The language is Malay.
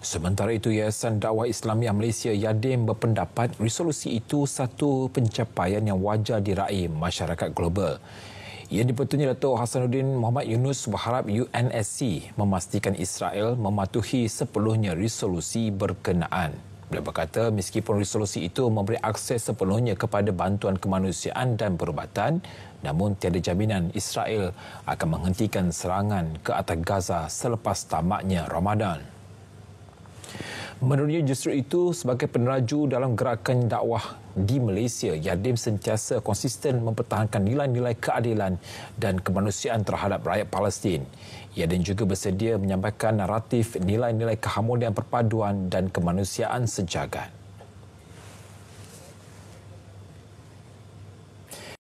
Sementara itu, Yayasan Dakwah Islamiah Malaysia Yadim berpendapat resolusi itu satu pencapaian yang wajar diraih masyarakat global. Yang dipertunya Dato' Hassanuddin Muhammad Yunus berharap UNSC memastikan Israel mematuhi sepenuhnya resolusi berkenaan. Beliau berkata meskipun resolusi itu memberi akses sepenuhnya kepada bantuan kemanusiaan dan perubatan, namun tiada jaminan Israel akan menghentikan serangan ke atas Gaza selepas tamatnya Ramadan. Menurutnya justru itu sebagai peneraju dalam gerakan dakwah di Malaysia, Yadim sentiasa konsisten mempertahankan nilai-nilai keadilan dan kemanusiaan terhadap rakyat Palestin. Yadim juga bersedia menyampaikan naratif nilai-nilai keharmonian perpaduan dan kemanusiaan sejagat.